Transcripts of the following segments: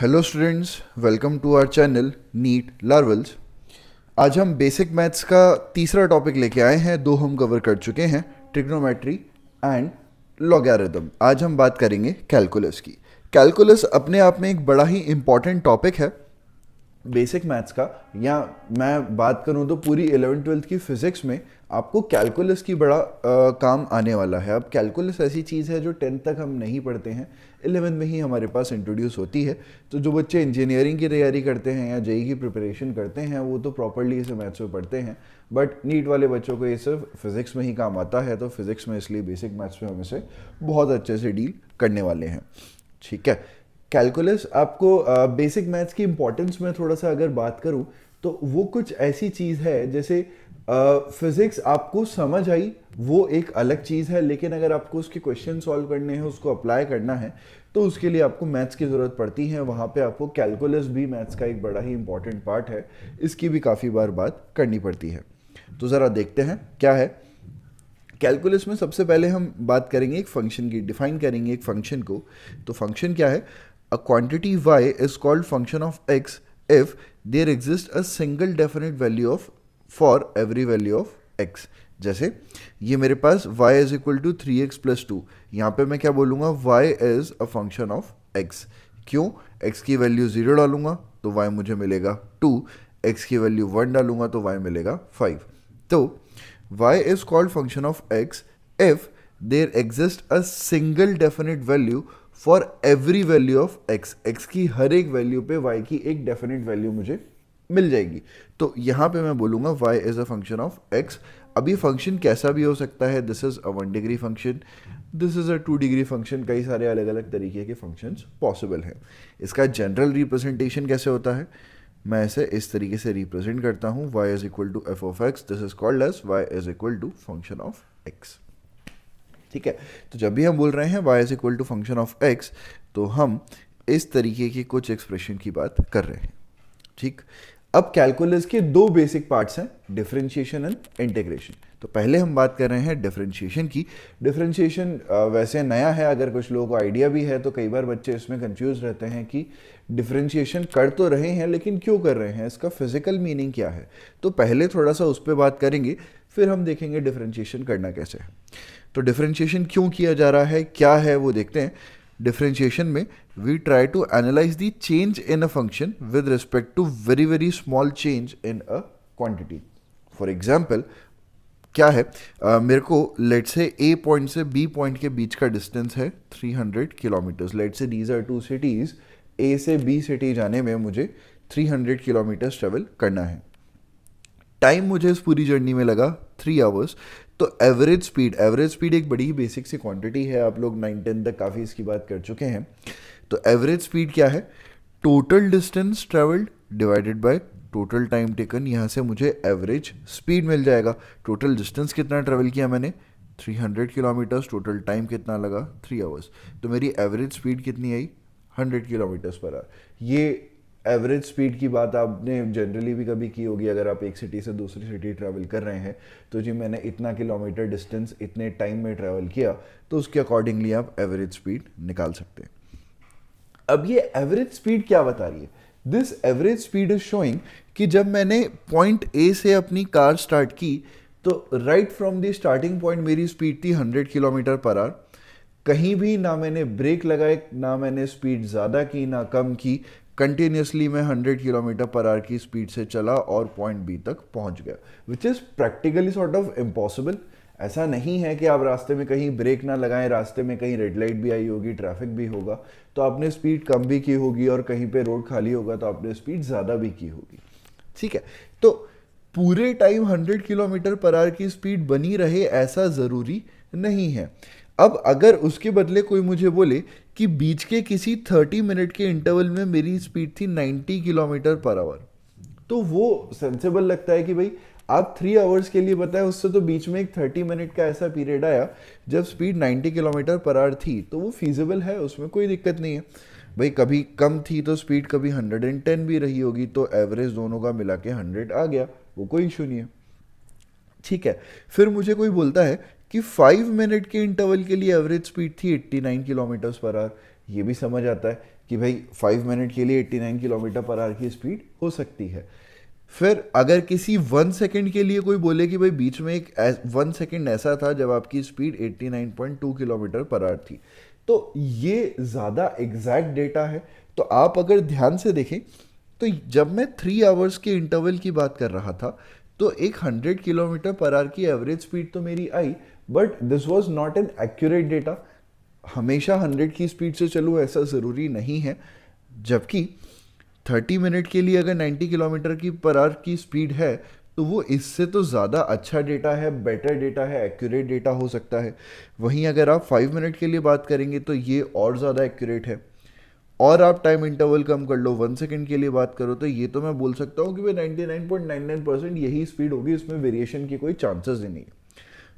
Hello students welcome to our channel NEET लार्वल्स आज हम बेसिक मैथ्स का तीसरा टॉपिक लेके आए हैं दो हम कवर कर चुके हैं ट्रिग्नोमेट्री एंड लॉगारिदम आज हम बात करेंगे कैलकुलस की कैलकुलस अपने आप में एक बड़ा ही इम्पॉर्टेंट टॉपिक है बेसिक मैथ्स का या मैं बात करूँ तो पूरी एलेवन ट्वेल्थ की फ़िज़िक्स में आपको कैलकुलस की बड़ा आ, काम आने वाला है अब कैलकुलस ऐसी चीज़ है जो टेंथ तक हम नहीं पढ़ते हैं इलेवेंथ में ही हमारे पास इंट्रोड्यूस होती है तो जो बच्चे इंजीनियरिंग की तैयारी करते हैं या जेई e e की प्रिपरेशन करते हैं वो तो प्रॉपरली इसे मैथ्स में पढ़ते हैं बट नीट वाले बच्चों को ये सिर्फ फिज़िक्स में ही काम आता है तो फिज़िक्स में इसलिए बेसिक मैथ्स में हम इसे बहुत अच्छे से डील करने वाले हैं ठीक है कैलकुलस आपको बेसिक uh, मैथ्स की इम्पोर्टेंस में थोड़ा सा अगर बात करूँ तो वो कुछ ऐसी चीज़ है जैसे फिज़िक्स uh, आपको समझ आई वो एक अलग चीज़ है लेकिन अगर आपको उसके क्वेश्चन सॉल्व करने हैं उसको अप्लाई करना है तो उसके लिए आपको मैथ्स की ज़रूरत पड़ती है वहाँ पे आपको कैलकुलस भी मैथ्स का एक बड़ा ही इंपॉर्टेंट पार्ट है इसकी भी काफ़ी बार बात करनी पड़ती है तो ज़रा देखते हैं क्या है कैलकुलस में सबसे पहले हम बात करेंगे एक फंक्शन की डिफ़ाइन करेंगे एक फंक्शन को तो फंक्शन क्या है A quantity y is called function of x if there exists a single definite value of for every value of x. जैसे ये मेरे पास y is equal to three x plus two यहाँ पर मैं क्या बोलूँगा y is a function of x क्यों x की वैल्यू ज़ीरो डालूंगा तो y मुझे मिलेगा टू x की वैल्यू वन डालूंगा तो y मिलेगा फाइव तो y is called function of x if there exist a single definite value for every value of x x की हर एक वैल्यू पे वाई की एक डेफिनेट वैल्यू मुझे मिल जाएगी तो यहाँ पे मैं बोलूँगा y is a function of x अभी फंक्शन कैसा भी हो सकता है this is a one degree function this is a two degree function कई सारे अलग अलग तरीके के फंक्शंस पॉसिबल हैं इसका जनरल रिप्रेजेंटेशन कैसे होता है मैं इसे इस तरीके से रिप्रेजेंट करता हूँ y is equal to f of x this is called as y is equal to function of x ठीक है तो जब भी हम बोल रहे हैं y is equal to function of x तो हम इस तरीके की कुछ एक्सप्रेशन की बात कर रहे हैं ठीक अब कैलकुलस के दो बेसिक पार्ट्स हैं डिफ्रेंशिएशन एंड इंटीग्रेशन तो पहले हम बात कर रहे हैं डिफ्रेंशिएशन की डिफरेंशिएशन वैसे नया है अगर कुछ लोगों को आइडिया भी है तो कई बार बच्चे इसमें कंफ्यूज रहते हैं कि डिफरेंशिएशन कर तो रहे हैं लेकिन क्यों कर रहे हैं इसका फिजिकल मीनिंग क्या है तो पहले थोड़ा सा उस पर बात करेंगे फिर हम देखेंगे डिफरेंशिएशन करना कैसे है तो डिफ्रेंशिएशन क्यों किया जा रहा है क्या है वो देखते हैं डिफ्रेंशिएशन में we try to analyse the change in a function with respect to very very small change in a quantity for example क्या है uh, मेरे को लेट से ए पॉइंट से बी पॉइंट के बीच का डिस्टेंस है 300 kilometres let's say these are two cities A से बी सिटी जाने में मुझे 300 किलोमीटर्स ट्रेवल करना है टाइम मुझे इस पूरी जर्नी में लगा थ्री आवर्स तो एवरेज स्पीड एवरेज स्पीड एक बड़ी ही बेसिक सी क्वांटिटी है आप लोग नाइन टेन तक काफ़ी इसकी बात कर चुके हैं तो एवरेज स्पीड क्या है total distance travelled divided by total time taken यहाँ से मुझे एवरेज स्पीड मिल जाएगा टोटल डिस्टेंस कितना ट्रेवल किया मैंने 300 किलोमीटर्स टोटल टाइम कितना लगा थ्री आवर्स तो मेरी एवरेज स्पीड कितनी आई 100 किलोमीटर्स पर आर ये एवरेज स्पीड की बात आपने जनरली भी कभी की होगी अगर आप एक सिटी से दूसरी सिटी ट्रैवल कर रहे हैं तो जी मैंने इतना किलोमीटर डिस्टेंस इतने टाइम में ट्रैवल किया तो उसके अकॉर्डिंगली आप एवरेज स्पीड निकाल सकते हैं अब ये एवरेज स्पीड क्या बता रही है this average speed is showing कि जब मैंने पॉइंट ए से अपनी कार स्टार्ट की तो right from the starting point मेरी स्पीड थी 100 किलोमीटर पर आर कहीं भी ना मैंने ब्रेक लगाए ना मैंने स्पीड ज़्यादा की ना कम की कंटिन्यूसली मैं 100 किलोमीटर पर आर की स्पीड से चला और पॉइंट बी तक पहुंच गया which is practically sort of impossible ऐसा नहीं है कि आप रास्ते में कहीं ब्रेक ना लगाएं रास्ते में कहीं रेड लाइट भी आई होगी ट्रैफिक भी होगा तो आपने स्पीड कम भी की होगी और कहीं पे रोड खाली होगा तो आपने स्पीड ज़्यादा भी की होगी ठीक है तो पूरे टाइम 100 किलोमीटर पर आर की स्पीड बनी रहे ऐसा ज़रूरी नहीं है अब अगर उसके बदले कोई मुझे बोले कि बीच के किसी थर्टी मिनट के इंटरवल में मेरी स्पीड थी नाइन्टी किलोमीटर पर आवर तो वो सेंसेबल लगता है कि भाई आप थ्री आवर्स के लिए बताएं उससे तो बीच में एक थर्टी मिनट का ऐसा पीरियड आया जब speed ninety kilometre per hour थी तो वो फीजिबल है उसमें कोई दिक्कत नहीं है भाई कभी कम थी तो स्पीड कभी हंड्रेड एंड टेन भी रही होगी तो एवरेज दोनों का मिला के हंड्रेड आ गया वो कोई इशू नहीं है ठीक है फिर मुझे कोई बोलता है कि फाइव मिनट के इंटरवल के लिए एवरेज स्पीड थी 89 किलोमीटर्स पर आवर ये भी समझ आता है कि भाई फाइव मिनट के लिए 89 किलोमीटर पर आवर की स्पीड हो सकती है फिर अगर किसी वन सेकेंड के लिए कोई बोले कि भाई बीच में एक वन सेकेंड ऐसा था जब आपकी स्पीड 89.2 किलोमीटर पर आवर थी तो ये ज़्यादा एग्जैक्ट डेटा है तो आप अगर ध्यान से देखें तो जब मैं थ्री आवर्स के इंटरवल की बात कर रहा था तो एक हंड्रेड किलोमीटर पर आर की एवरेज स्पीड तो मेरी आई but this was not an accurate data हमेशा 100 की स्पीड से चलो ऐसा ज़रूरी नहीं है जबकि 30 मिनट के लिए अगर 90 किलोमीटर की पर आर की स्पीड है तो वो इससे तो ज़्यादा अच्छा डेटा है बेटर डेटा है एक्यूरेट डेटा हो सकता है वहीं अगर आप 5 मिनट के लिए बात करेंगे तो ये और ज़्यादा एक्यूरेट है और आप टाइम इंटरवल कम कर लो वन सेकेंड के लिए बात करो तो ये तो मैं बोल सकता हूँ कि भाई नाइन्टी यही स्पीड होगी इसमें वेरिएशन की कोई चांसेस ही नहीं है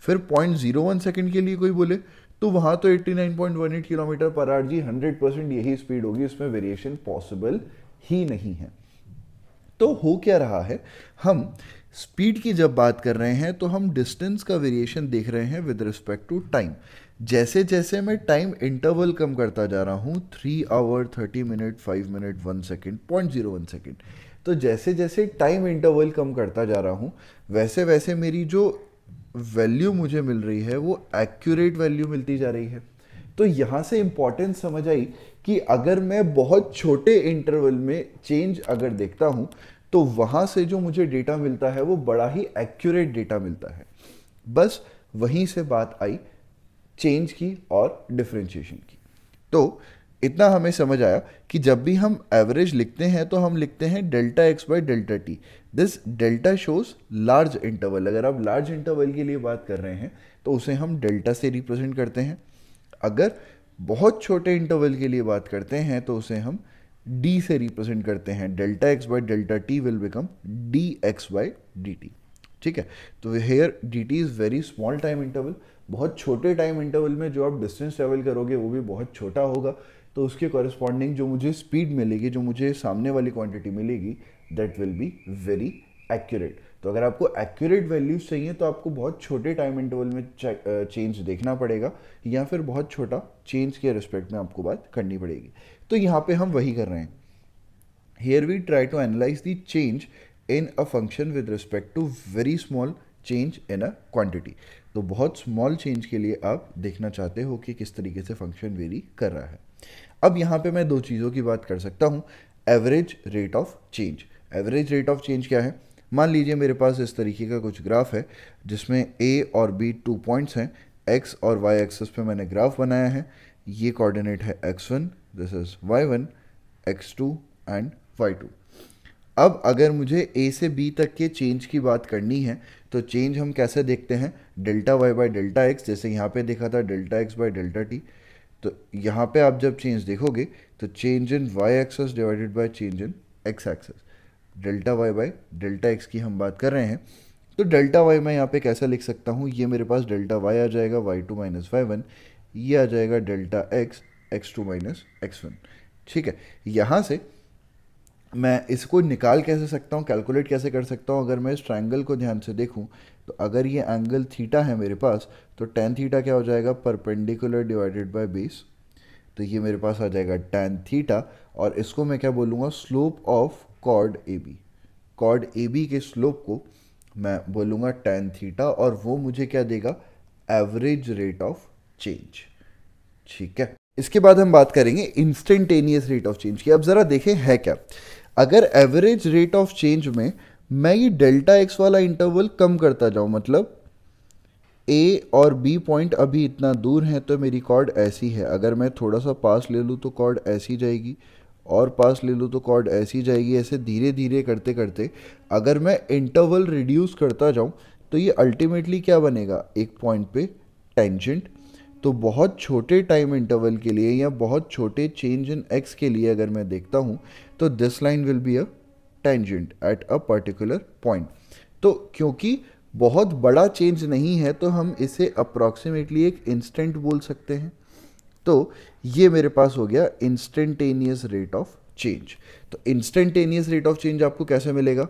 फिर पॉइंट जीरो वन सेकेंड के लिए कोई बोले तो वहाँ तो eighty nine point one eight kilometre per hour जी हंड्रेड परसेंट यही स्पीड होगी उसमें वेरिएशन पॉसिबल ही नहीं है तो हो क्या रहा है हम स्पीड की जब बात कर रहे हैं तो हम डिस्टेंस का वेरिएशन देख रहे हैं विद रिस्पेक्ट टू टाइम जैसे जैसे मैं टाइम इंटरवल कम करता जा रहा हूँ three hour thirty minute five minute one second point zero one second तो जैसे जैसे टाइम इंटरवल कम करता जा रहा हूँ वैसे वैसे मेरी जो वैल्यू मुझे मिल रही है वो एक्यूरेट वैल्यू मिलती जा रही है तो यहाँ से इम्पॉर्टेंस समझ आई कि अगर मैं बहुत छोटे इंटरवल में चेंज अगर देखता हूँ तो वहाँ से जो मुझे डेटा मिलता है वो बड़ा ही एक्यूरेट डेटा मिलता है बस वहीं से बात आई चेंज की और डिफ्रेंशिएशन की तो इतना हमें समझ आया कि जब भी हम एवरेज लिखते हैं तो हम लिखते हैं delta x by delta t this delta shows large interval अगर आप लार्ज इंटरवल के लिए बात कर रहे हैं तो उसे हम डेल्टा से रिप्रेजेंट करते हैं अगर बहुत छोटे इंटरवल के लिए बात करते हैं तो उसे हम डी से रिप्रेजेंट करते हैं delta x by delta t will become d x by d t ठीक है तो here d t is very small time interval बहुत छोटे टाइम इंटरवल में जो आप डिस्टेंस ट्रेवल करोगे वो भी बहुत छोटा होगा तो उसके कॉरस्पॉन्डिंग जो मुझे स्पीड मिलेगी जो मुझे सामने वाली क्वांटिटी मिलेगी that will be very accurate तो अगर आपको एक्यूरेट वैल्यूज चाहिए तो आपको बहुत छोटे टाइम इंटरवल में चेंज देखना पड़ेगा या फिर बहुत छोटा चेंज के रिस्पेक्ट में आपको बात करनी पड़ेगी तो यहाँ पे हम वही कर रहे हैं here we try to analyse the change in a function with respect to very small change in a quantity तो बहुत स्मॉल चेंज के लिए आप देखना चाहते हो कि किस तरीके से फंक्शन वेरी कर रहा है अब यहाँ पे मैं दो चीज़ों की बात कर सकता हूँ average rate of change average rate of change क्या है मान लीजिए मेरे पास इस तरीके का कुछ ग्राफ है जिसमें ए और बी टू पॉइंट्स हैं एक्स और वाई एक्सेस पे मैंने ग्राफ बनाया है ये कोऑर्डिनेट है x one this is y one x two and y two अब अगर मुझे ए से बी तक के चेंज की बात करनी है तो चेंज हम कैसे देखते हैं delta y by delta x जैसे यहाँ पे देखा था delta x by delta t तो यहाँ पे आप जब चेंज देखोगे तो change in y axis divided by change in x axis delta y by delta x की हम बात कर रहे हैं तो डेल्टा वाई मैं यहाँ पे कैसा लिख सकता हूँ ये मेरे पास डेल्टा वाई आ जाएगा y two minus y one ये आ जाएगा delta x x two minus x one ठीक है यहाँ से मैं इसको निकाल कैसे सकता हूँ कैलकुलेट कैसे कर सकता हूँ अगर मैं इस ट्रायंगल को ध्यान से देखूँ तो अगर ये एंगल थीटा है मेरे पास तो टेन थीटा क्या हो जाएगा परपेंडिकुलर डिवाइडेड बाय बेस तो ये मेरे पास आ जाएगा टेन थीटा और इसको मैं क्या बोलूँगा slope of chord A B chord A B के स्लोप को मैं बोलूँगा टेन थीटा और वो मुझे क्या देगा एवरेज रेट ऑफ चेंज ठीक है इसके बाद हम बात करेंगे इंस्टेंटेनियस रेट ऑफ चेंज की अब ज़रा देखें है क्या अगर एवरेज रेट ऑफ चेंज में मैं ये डेल्टा एक्स वाला इंटरवल कम करता जाऊँ मतलब ए और बी पॉइंट अभी इतना दूर है तो मेरी कॉर्ड ऐसी है अगर मैं थोड़ा सा पास ले लूँ तो कॉर्ड ऐसी जाएगी और पास ले लूँ तो कॉर्ड ऐसी जाएगी ऐसे धीरे धीरे करते करते अगर मैं इंटरवल रिड्यूस करता जाऊँ तो ये अल्टीमेटली क्या बनेगा एक पॉइंट पे टेंजेंट तो बहुत छोटे टाइम इंटरवल के लिए या बहुत छोटे चेंज इन एक्स के लिए अगर मैं देखता हूँ तो this line will be a tangent at a particular point तो क्योंकि बहुत बड़ा चेंज नहीं है तो हम इसे अप्रॉक्सीमेटली एक इंस्टेंट बोल सकते हैं तो ये मेरे पास हो गया इंस्टेंटेनियस रेट ऑफ चेंज तो इंस्टेंटेनियस रेट ऑफ चेंज आपको कैसे मिलेगा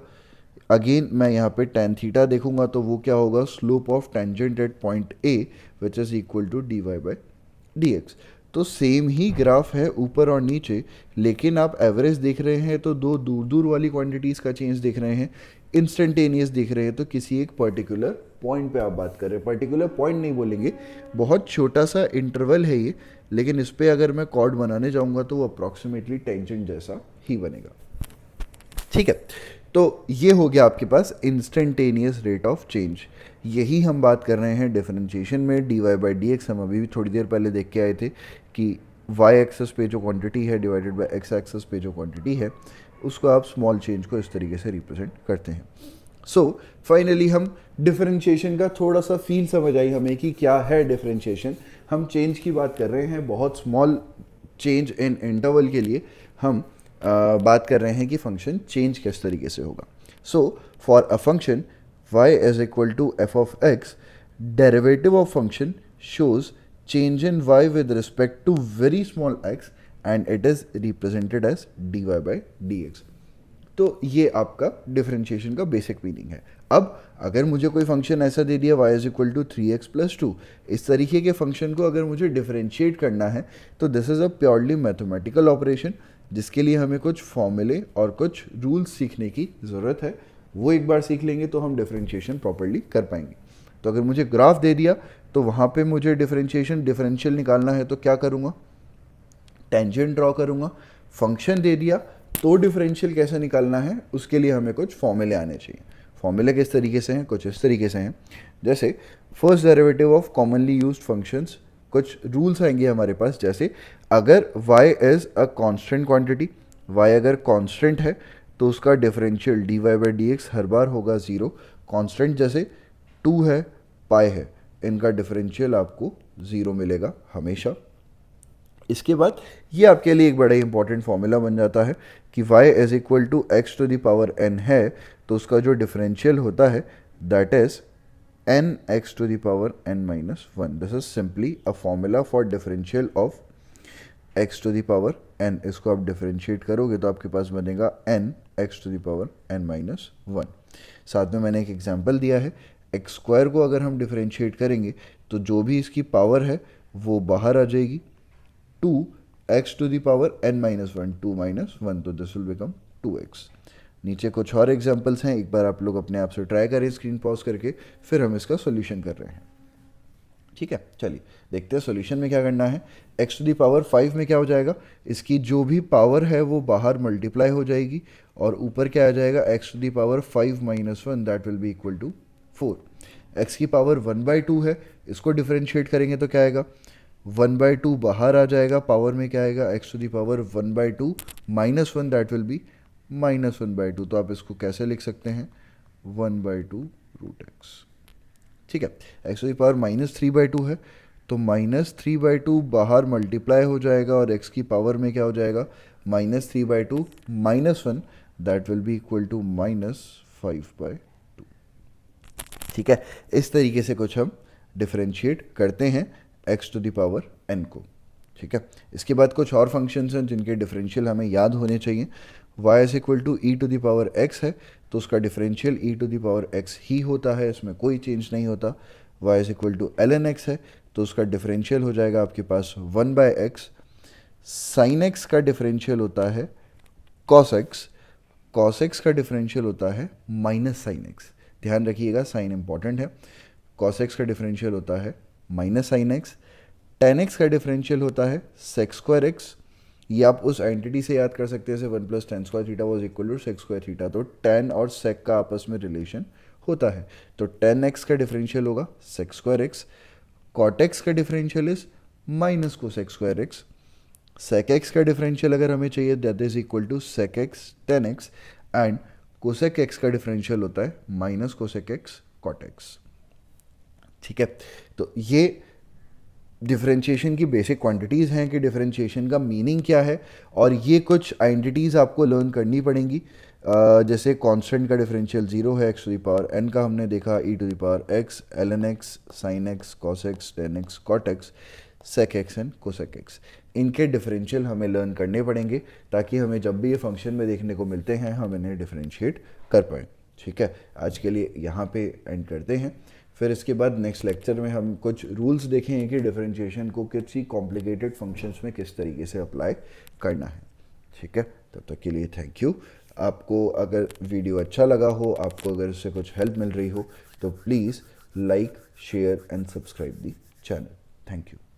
अगेन मैं यहाँ पे टेन थीटा देखूंगा तो वो क्या होगा slope of tangent at point A which is equal to d y by d x तो सेम ही ग्राफ है ऊपर और नीचे लेकिन आप एवरेज देख रहे हैं तो दो दूर दूर वाली क्वांटिटीज़ का चेंज देख रहे हैं इंस्टेंटेनियस देख रहे हैं तो किसी एक पर्टिकुलर पॉइंट पे आप बात कर रहे हैं पर्टिकुलर पॉइंट नहीं बोलेंगे बहुत छोटा सा इंटरवल है ये लेकिन इस पर अगर मैं कॉर्ड बनाने जाऊँगा तो वो अप्रॉक्सीमेटली टेंशन जैसा ही बनेगा ठीक है तो ये हो गया आपके पास इंस्टेंटेनियस रेट ऑफ चेंज यही हम बात कर रहे हैं डिफरेंशिएशन में d y by d x हम अभी भी थोड़ी देर पहले देख के आए थे कि वाई एक्सेस पे जो क्वांटिटी है डिवाइडेड बाय एक्स एक्सेस पे जो क्वांटिटी है उसको आप स्मॉल चेंज को इस तरीके से रिप्रेजेंट करते हैं सो so, फाइनली हम डिफरेंशिएशन का थोड़ा सा फील समझ आई हमें कि क्या है डिफरेंशिएशन हम चेंज की बात कर रहे हैं बहुत स्मॉल चेंज इन इंटरवल के लिए हम बात कर रहे हैं कि फंक्शन चेंज किस तरीके से होगा so for a function y is equal to f of x derivative of function in y with y to very small x and x is represented as d y by d x तो ये आपका differentiation का basic meaning है अब अगर मुझे कोई function ऐसा दे दिया y is equal to three x plus two इस तरीके के फंक्शन को अगर मुझे डिफ्रेंशिएट करना है तो this is a purely mathematical operation जिसके लिए हमें कुछ फॉर्मूले और कुछ रूल्स सीखने की ज़रूरत है वो एक बार सीख लेंगे तो हम डिफरेंशिएशन प्रॉपरली कर पाएंगे तो अगर मुझे ग्राफ दे दिया तो वहाँ पे मुझे डिफरेंशिएशन डिफरेंशियल निकालना है तो क्या करूँगा टेंजेंट ड्रॉ करूँगा फंक्शन दे दिया तो डिफरेंशियल कैसे निकालना है उसके लिए हमें कुछ फॉर्मूले आने चाहिए फॉर्मूले किस तरीके से हैं कुछ इस तरीके से हैं जैसे first derivative of commonly use functions कुछ रूल्स आएंगे हमारे पास जैसे अगर y is a constant quantity y अगर कांस्टेंट है तो उसका differential d y by d x हर बार होगा ज़ीरो कांस्टेंट जैसे टू है पाई है इनका डिफरेंशियल आपको ज़ीरो मिलेगा हमेशा इसके बाद ये आपके लिए एक बड़ा ही इंपॉर्टेंट फॉर्मूला बन जाता है कि y is equal to x to the power n है तो उसका जो डिफरेंशियल होता है that is n x to the power n minus one this is simply a formula for differential of x to the power n इसको आप डिफ्रेंशिएट करोगे तो आपके पास बनेगा n x to the power n minus one साथ में मैंने एक एग्जाम्पल दिया है एक्स स्क्वायर को अगर हम डिफ्रेंशिएट करेंगे तो जो भी इसकी पावर है वो बाहर आ जाएगी two x to the power n minus one two minus one तो this will become two x नीचे कुछ और एग्जाम्पल्स हैं एक बार आप लोग अपने आप से ट्राई करें स्क्रीन पॉज करके फिर हम इसका सोल्यूशन कर रहे हैं ठीक है चलिए देखते हैं सोल्यूशन में क्या करना है x to the power five में क्या हो जाएगा इसकी जो भी पावर है वो बाहर मल्टीप्लाई हो जाएगी और ऊपर क्या आ जाएगा x to the power five minus one that will be equal to four x की पावर वन बाई टू है इसको डिफ्रेंशिएट करेंगे तो क्या आएगा वन बाई टू बाहर आ जाएगा पावर में क्या आएगा x to the power one by two minus one that will be minus one by two तो आप इसको कैसे लिख सकते हैं one by two root x ठीक है एक्स की power minus three by two है तो माइनस थ्री बाई टू बाहर मल्टीप्लाई हो जाएगा और एक्स की पावर में क्या हो जाएगा minus three by two minus one that will be equal to minus five by two ठीक है इस तरीके से कुछ हम डिफ्रेंशिएट करते हैं एक्स टू दावर एन को ठीक है इसके बाद कुछ और फंक्शंस हैं जिनके डिफरेंशियल हमें याद होने चाहिए y is equal to e to the power x है तो उसका differential e to the power x ही होता है इसमें कोई चेंज नहीं होता y is equal to l n x है तो उसका डिफरेंशियल हो जाएगा आपके पास one by x sine x का डिफरेंशियल होता है कॉस एक्स कॉस एक्स का डिफरेंशियल होता है माइनस साइन एक्स ध्यान रखिएगा साइन इंपॉर्टेंट है कॉस एक्स का डिफरेंशियल होता है minus sine x tan x का डिफरेंशियल होता है सेक्स स्क्वायर एक्स ये आप उस आइडेंटिटी से याद कर सकते हैं one plus tan square theta was equal to sec square theta तो टेन और सेक का आपस में रिलेशन होता है तो टेन एक्स का डिफरेंशियल होगा sec square x cot x का differential is minus cosec square x sec x का डिफरेंशियल अगर हमें चाहिए that is equal to sec x tan x and cosec x का डिफरेंशियल होता है minus cosec x cot x ठीक है तो ये डिफरेंशिएशन की बेसिक क्वांटिटीज़ हैं कि डिफरेंशिएशन का मीनिंग क्या है और ये कुछ आइडेंटिटीज़ आपको लर्न करनी पड़ेंगी जैसे कांस्टेंट का डिफरेंशियल जीरो है x to the power n का हमने देखा e to the power x l n x sine x cos x tan x cot x sec x and cosec x इनके डिफरेंशियल हमें लर्न करने पड़ेंगे ताकि हमें जब भी ये फंक्शन में देखने को मिलते हैं हम इन्हें डिफरेंशिएट कर पाएँ ठीक है आज के लिए यहाँ पे एंड करते हैं फिर इसके बाद नेक्स्ट लेक्चर में हम कुछ रूल्स देखेंगे कि डिफरेंशिएशन को किसी कॉम्प्लिकेटेड फंक्शंस में किस तरीके से अप्लाई करना है ठीक है तब तक के लिए थैंक यू आपको अगर वीडियो अच्छा लगा हो आपको अगर इससे कुछ हेल्प मिल रही हो तो please like share and subscribe the channel thank you